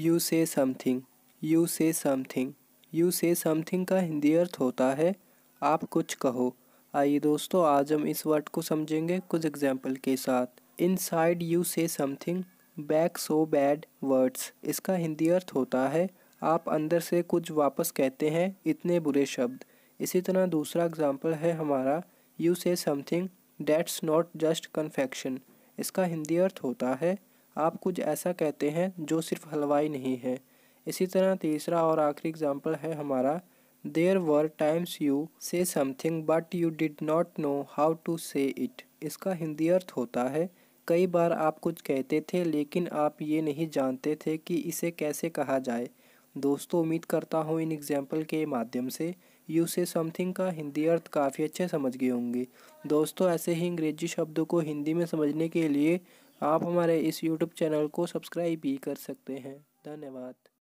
you say something you say something you say something का हिंदी अर्थ होता है आप कुछ कहो आइए दोस्तों आज हम इस वर्ड को समझेंगे कुछ एग्जाम्पल के साथ inside you say something back so bad words इसका हिंदी अर्थ होता है आप अंदर से कुछ वापस कहते हैं इतने बुरे शब्द इसी तरह दूसरा एग्जाम्पल है हमारा you say something that's not just confection इसका हिंदी अर्थ होता है आप कुछ ऐसा कहते हैं जो सिर्फ हलवाई नहीं है इसी तरह तीसरा और आखिरी एग्जाम्पल है हमारा there were times you say something but you did not know how to say it इसका हिंदी अर्थ होता है कई बार आप कुछ कहते थे लेकिन आप ये नहीं जानते थे कि इसे कैसे कहा जाए दोस्तों उम्मीद करता हूँ इन एग्जाम्पल के माध्यम से यू से समथिंग का हिंदी अर्थ काफ़ी अच्छे समझ गए होंगे दोस्तों ऐसे ही अंग्रेजी शब्दों को हिंदी में समझने के लिए आप हमारे इस यूट्यूब चैनल को सब्सक्राइब भी कर सकते हैं धन्यवाद